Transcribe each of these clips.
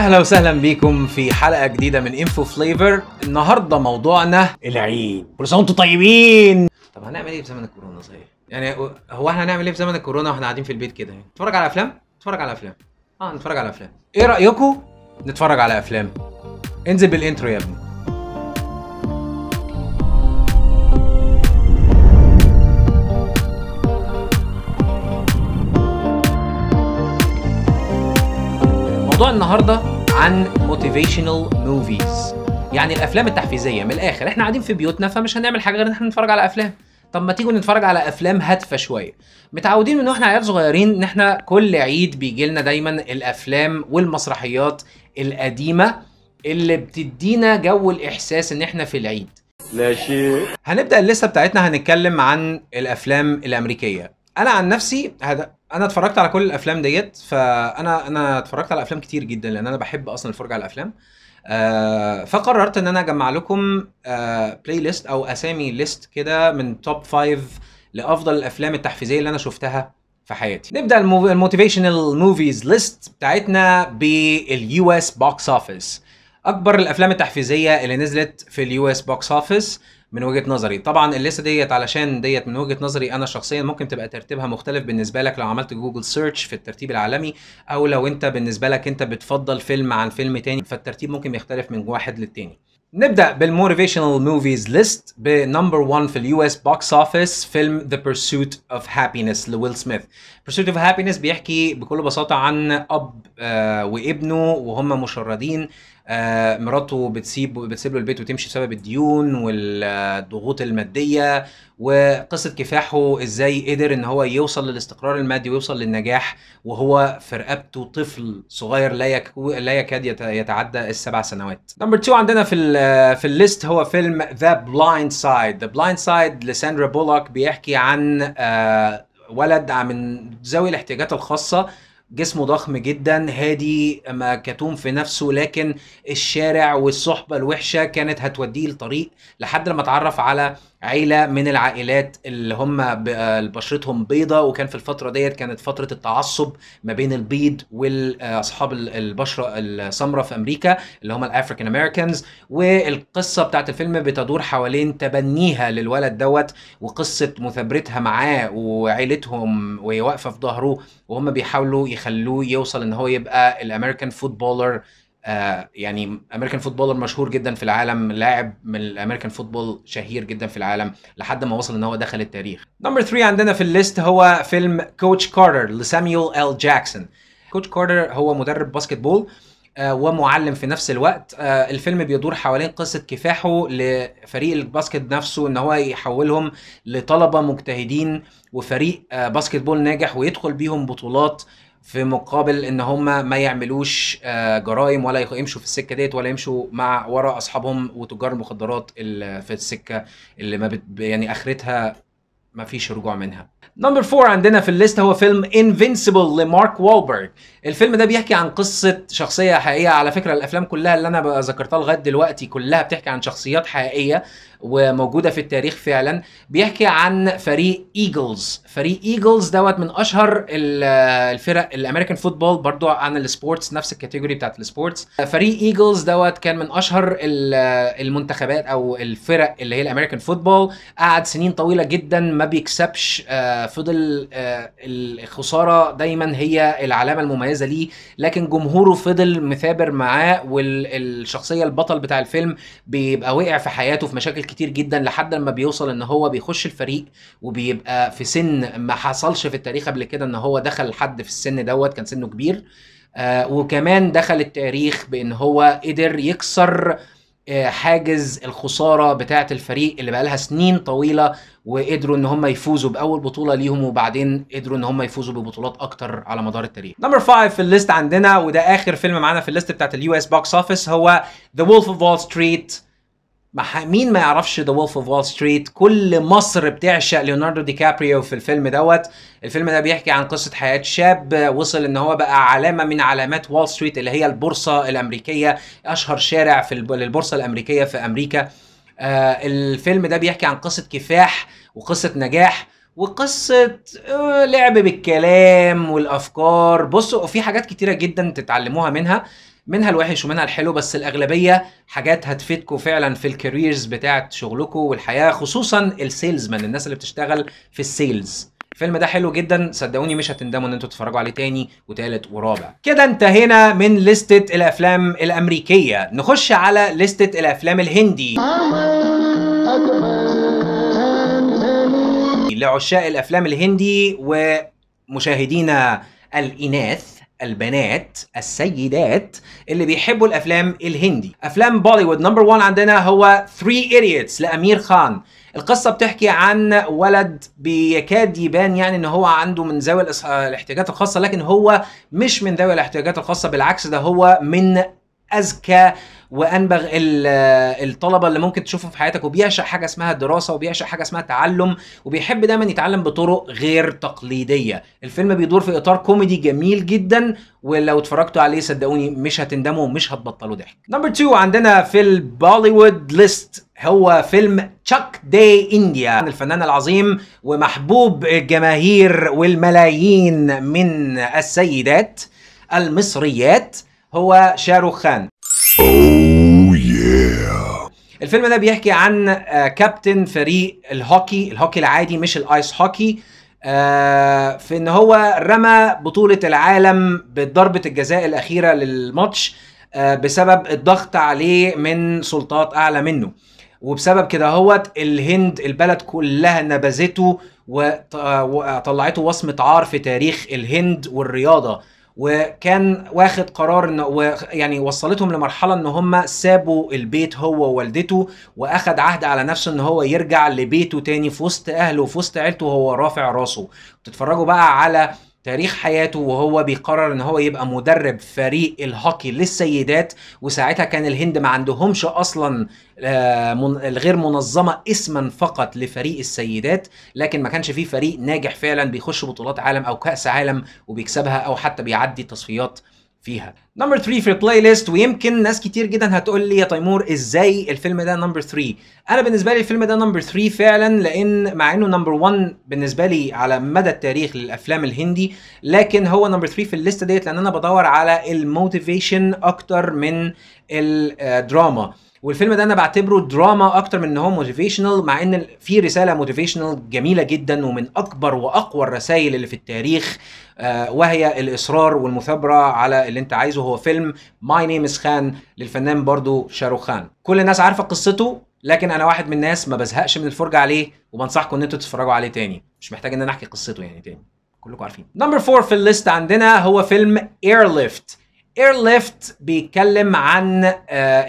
اهلا وسهلا بيكم في حلقه جديده من انفو فليفر النهارده موضوعنا العيد كل سنه وانتم طيبين طب هنعمل ايه في زمن الكورونا صحيح يعني هو احنا هنعمل ايه في زمن الكورونا واحنا قاعدين في البيت كده يعني نتفرج على افلام نتفرج على افلام اه نتفرج على افلام ايه رايكم نتفرج على افلام انزل بالانترو يا ابني موضوع النهارده عن موتيفيشنال موفيز يعني الافلام التحفيزيه من الاخر احنا قاعدين في بيوتنا فمش هنعمل حاجه غير ان احنا نتفرج على افلام طب ما تيجوا نتفرج على افلام هادفه شويه متعودين من واحنا عيال صغيرين ان احنا كل عيد بيجي لنا دايما الافلام والمسرحيات القديمه اللي بتدينا جو الاحساس ان احنا في العيد لا شيء هنبدا الليسته بتاعتنا هنتكلم عن الافلام الامريكيه انا عن نفسي هذا انا اتفرجت على كل الافلام ديت فانا انا اتفرجت على افلام كتير جدا لان انا بحب اصلا الفرجه على الافلام آه فقررت ان انا اجمع لكم آه بلاي ليست او اسامي ليست كده من توب 5 لافضل الافلام التحفيزيه اللي انا شفتها في حياتي نبدا الموتيفيشنال موفيز ليست بتاعتنا باليو اس بوكس اوفيس اكبر الافلام التحفيزيه اللي نزلت في اليو اس بوكس اوفيس من وجهه نظري طبعا الليسته ديت علشان ديت من وجهه نظري انا شخصيا ممكن تبقى ترتيبها مختلف بالنسبه لك لو عملت جوجل سيرش في الترتيب العالمي او لو انت بالنسبه لك انت بتفضل فيلم عن فيلم تاني فالترتيب ممكن يختلف من واحد للتاني نبدا بالموتيفيشنال موفيز ليست بنمبر 1 في اليو اس بوكس اوفيس فيلم ذا بيرسوت اوف هابينس لويل سميث بيرسوت اوف هابينس بيحكي بكل بساطه عن اب آه، وابنه وهم مشردين آه، مراته بتسيب بتسيب له البيت وتمشي بسبب الديون والضغوط الماديه وقصه كفاحه ازاي قدر ان هو يوصل للاستقرار المادي ويوصل للنجاح وهو في رقبته طفل صغير لا لا يكاد يتعدى السبع سنوات. نمبر 2 عندنا في الـ في الليست هو فيلم ذا بلايند سايد، ذا بلايند سايد لساندرا بولوك بيحكي عن آه، ولد من ذوي الاحتياجات الخاصه جسمه ضخم جدا هادي ما كتوم في نفسه لكن الشارع والصحبه الوحشه كانت هتوديه لطريق لحد لما اتعرف على عيله من العائلات اللي هم آه، بشرتهم بيضة وكان في الفتره ديت كانت فتره التعصب ما بين البيض واصحاب البشره السمراء في امريكا اللي هم الافريكان امريكانز والقصه بتاعت الفيلم بتدور حوالين تبنيها للولد دوت وقصه مثابرتها معاه وعيلتهم وهي واقفه في ظهره وهم بيحاولوا يخلوه يوصل ان هو يبقى الامريكان فوتبولر آه، يعني امريكان فوتبولر مشهور جدا في العالم لاعب من الامريكان فوتبول شهير جدا في العالم لحد ما وصل ان هو دخل التاريخ نمبر 3 عندنا في الليست هو فيلم كوتش كارتر لساميول ال جاكسون كوتش كارتر هو مدرب باسكت بول آه، ومعلم في نفس الوقت آه، الفيلم بيدور حوالين قصة كفاحه لفريق الباسكت نفسه ان هو يحولهم لطلبة مجتهدين وفريق باسكت بول ناجح ويدخل بيهم بطولات في مقابل ان هم ما يعملوش آه، جرائم ولا يمشوا في السكه ديت ولا يمشوا مع وراء اصحابهم وتجار المخدرات في السكه اللي ما بت يعني اخرتها ما فيش رجوع منها. نمبر 4 عندنا في الليست هو فيلم انفينسيبل لمارك والبرج الفيلم ده بيحكي عن قصه شخصيه حقيقيه على فكره الافلام كلها اللي انا ذكرتها لغايه دلوقتي كلها بتحكي عن شخصيات حقيقيه وموجوده في التاريخ فعلا بيحكي عن فريق ايجلز فريق ايجلز دوت من اشهر الفرق الامريكان فوتبول برضو عن السبورتس نفس الكاتيجوري بتاعت السبورتس فريق ايجلز دوت كان من اشهر المنتخبات او الفرق اللي هي الامريكان فوتبول قعد سنين طويله جدا ما بيكسبش آه، فضل آه، الخساره دايما هي العلامه المميزه مميزه ليه لكن جمهوره فضل مثابر معاه والشخصيه البطل بتاع الفيلم بيبقى وقع في حياته في مشاكل كتير جدا لحد لما بيوصل ان هو بيخش الفريق وبيبقى في سن ما حصلش في التاريخ قبل كده ان هو دخل حد في السن دوت كان سنه كبير آه وكمان دخل التاريخ بان هو قدر يكسر حاجز الخساره بتاعه الفريق اللي بقالها سنين طويله وقدروا ان هم يفوزوا باول بطوله ليهم وبعدين قدروا ان هم يفوزوا ببطولات اكتر على مدار التاريخ. نمبر 5 في الليست عندنا وده اخر فيلم معانا في الليست بتاعت اليو اس بوكس اوفيس هو ذا وولف اوف وول ستريت مين ما يعرفش ذا وولف اوف وول ستريت كل مصر بتعشق ليوناردو دي كابريو في الفيلم دوت الفيلم ده بيحكي عن قصه حياه شاب آه، وصل ان هو بقى علامه من علامات وول ستريت اللي هي البورصه الامريكيه اشهر شارع في البورصه الامريكيه في امريكا آه، الفيلم ده بيحكي عن قصه كفاح وقصه نجاح وقصة آه، لعب بالكلام والأفكار بصوا في حاجات كتيرة جدا تتعلموها منها منها الوحش ومنها الحلو بس الاغلبيه حاجات هتفيدكم فعلا في الكاريرز بتاعه شغلكم والحياه خصوصا السيلزمان الناس اللي بتشتغل في السيلز الفيلم ده حلو جدا صدقوني مش هتندموا ان انتوا تتفرجوا عليه تاني وتالت ورابع كده انتهينا من لستة الافلام الامريكية نخش على لستة الافلام الهندي لعشاق الافلام الهندي ومشاهدينا الاناث البنات السيدات اللي بيحبوا الافلام الهندي افلام بوليوود نمبر 1 عندنا هو 3 ايديتس لامير خان القصة بتحكي عن ولد بيكاد يبان يعني ان هو عنده من ذوي آه، الاحتياجات الخاصة لكن هو مش من ذوي الاحتياجات الخاصة بالعكس ده هو من اذكى وانبغ الطلبه اللي ممكن تشوفهم في حياتك وبيعشق حاجه اسمها دراسه وبيعشق حاجه اسمها تعلم وبيحب دايما يتعلم بطرق غير تقليديه الفيلم بيدور في اطار كوميدي جميل جدا ولو اتفرجتوا عليه صدقوني مش هتندموا ومش هتبطلوا ضحك نمبر 2 عندنا في البوليوود ليست هو فيلم تشاك داي انديا عن الفنان العظيم ومحبوب الجماهير والملايين من السيدات المصريات هو شاروخ خان oh, الفيلم ده بيحكي عن آه، كابتن فريق الهوكي الهوكي العادي مش الايس هوكي آه، في ان هو رمى بطولة العالم بضربة الجزاء الاخيرة للماتش آه، بسبب الضغط عليه من سلطات اعلى منه وبسبب كده هوت الهند البلد كلها نبذته وطلعته وصمة عار في تاريخ الهند والرياضة وكان واخد قرار ان و... يعني وصلتهم لمرحله ان هم سابوا البيت هو ووالدته واخد عهد على نفسه ان هو يرجع لبيته تاني في وسط اهله وفي وسط عيلته وهو رافع راسه تتفرجوا بقى على تاريخ حياته وهو بيقرر ان هو يبقى مدرب فريق الهوكي للسيدات وساعتها كان الهند ما عندهمش اصلا الغير آه، منظمه اسما فقط لفريق السيدات لكن ما كانش فيه فريق ناجح فعلا بيخش بطولات عالم او كاس عالم وبيكسبها او حتى بيعدي تصفيات فيها نمبر 3 في البلاي ليست ويمكن ناس كتير جدا هتقول لي يا تيمور ازاي الفيلم ده نمبر 3 انا بالنسبه لي الفيلم ده نمبر 3 فعلا لان مع انه نمبر 1 بالنسبه لي على مدى التاريخ للافلام الهندي لكن هو نمبر 3 في الليسته ديت لان انا بدور على الموتيفيشن اكتر من الدراما آه، والفيلم ده انا بعتبره دراما اكتر من ان هو موتيفيشنال مع ان في رساله موتيفيشنال جميله جدا ومن اكبر واقوى الرسائل اللي في التاريخ آه، وهي الاصرار والمثابره على اللي انت عايزه هو فيلم ماي نيم از خان للفنان برضو شاروخ خان كل الناس عارفه قصته لكن انا واحد من الناس ما بزهقش من الفرجه عليه وبنصحكم ان انتوا تتفرجوا عليه تاني مش محتاج ان انا احكي قصته يعني تاني كلكم عارفين نمبر 4 في الليست عندنا هو فيلم ايرليفت ايرليفت بيتكلم عن آه،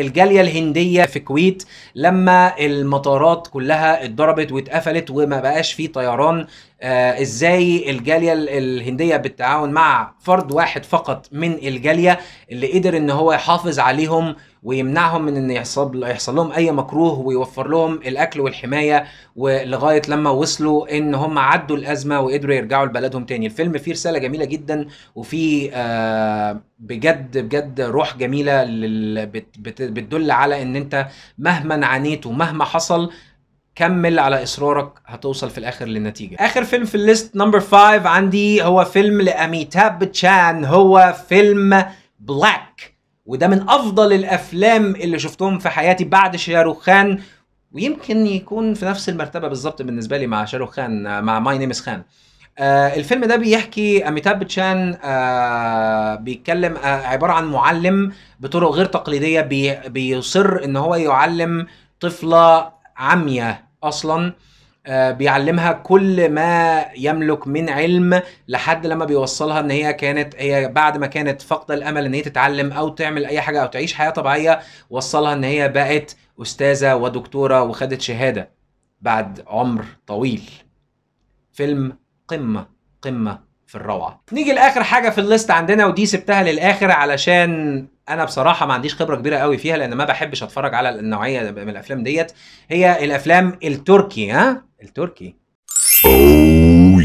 الجاليه الهنديه في الكويت لما المطارات كلها اتضربت واتقفلت وما بقاش فيه طيران آه، ازاي الجاليه الهنديه بالتعاون مع فرد واحد فقط من الجاليه اللي قدر ان هو يحافظ عليهم ويمنعهم من ان يحصل يحصل لهم اي مكروه ويوفر لهم الاكل والحمايه ولغايه لما وصلوا ان هم عدوا الازمه وقدروا يرجعوا لبلدهم تاني الفيلم فيه رساله جميله جدا وفيه آه، بجد بجد روح جميله بتدل على ان انت مهما عانيت ومهما حصل كمل على اصرارك هتوصل في الاخر للنتيجه اخر فيلم في الليست نمبر 5 عندي هو فيلم لاميتاب تشان هو فيلم بلاك وده من افضل الافلام اللي شفتهم في حياتي بعد شاروخان ويمكن يكون في نفس المرتبه بالظبط بالنسبه لي مع شاروخان مع ماي نيمس خان آه الفيلم ده بيحكي اميتاب تشان آه بيتكلم آه عباره عن معلم بطرق غير تقليديه بي بيصر ان هو يعلم طفله عميه اصلا آه، بيعلمها كل ما يملك من علم لحد لما بيوصلها ان هي كانت هي بعد ما كانت فاقده الامل ان هي تتعلم او تعمل اي حاجه او تعيش حياه طبيعيه وصلها ان هي بقت استاذه ودكتوره وخدت شهاده بعد عمر طويل فيلم قمه قمه في الروعه نيجي لاخر حاجه في الليست عندنا ودي سبتها للاخر علشان انا بصراحه ما عنديش خبره كبيره قوي فيها لان ما بحبش اتفرج على النوعيه من الافلام ديت هي الافلام التركي ها التركي اوه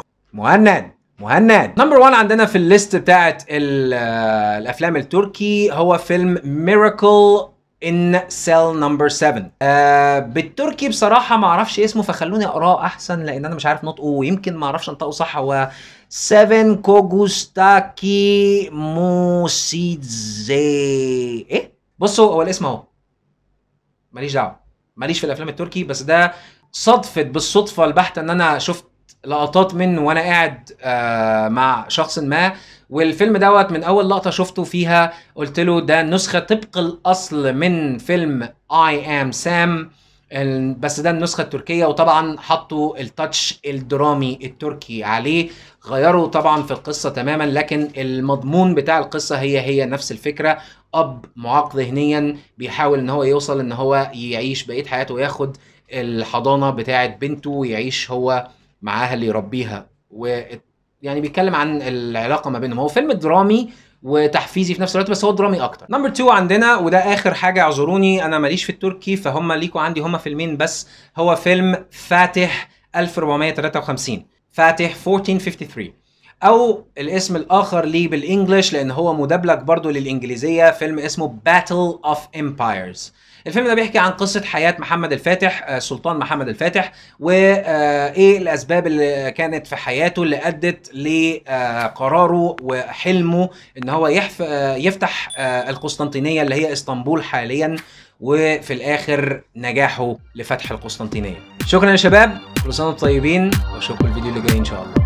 oh مهند مهند نمبر 1 عندنا في الليست بتاعت الافلام التركي هو فيلم ميراكل ان سيل نمبر 7 آه بالتركي بصراحه ما اعرفش اسمه فخلوني اقراه احسن لان انا مش عارف نطقه ويمكن ما اعرفش انطقه صح هو 7 كوجوستاكي موسيدزي ايه بصوا هو الاسم اهو ماليش دعوه ماليش في الافلام التركي بس ده صدفه بالصدفه البحته ان انا شفت لقطات منه وانا قاعد آه مع شخص ما والفيلم دوت من اول لقطه شفته فيها قلت له ده نسخه طبق الاصل من فيلم اي ام سام بس ده النسخه التركيه وطبعا حطوا التاتش الدرامي التركي عليه غيروا طبعا في القصه تماما لكن المضمون بتاع القصه هي هي نفس الفكره اب معاق ذهنيا بيحاول ان هو يوصل ان هو يعيش بقيه حياته وياخد الحضانه بتاعه بنته ويعيش هو معاها اللي يربيها يعني بيتكلم عن العلاقه ما بينهم هو فيلم درامي وتحفيزي في نفس الوقت بس هو درامي اكتر نمبر 2 عندنا وده اخر حاجه اعذروني انا ماليش في التركي فهم ليكوا عندي هم فيلمين بس هو فيلم فاتح 1453 فاتح 1453 او الاسم الاخر ليه بالانجلش لان هو مدبلج برضه للانجليزيه فيلم اسمه باتل اوف امبايرز الفيلم ده بيحكي عن قصه حياه محمد الفاتح آه، سلطان محمد الفاتح وايه آه، الاسباب اللي كانت في حياته اللي ادت لقراره آه، وحلمه ان هو يفتح القسطنطينيه اللي هي اسطنبول حاليا وفي الاخر نجاحه لفتح القسطنطينيه شكرا يا شباب كل سنه وانتم طيبين واشوفكم الفيديو اللي جاي ان شاء الله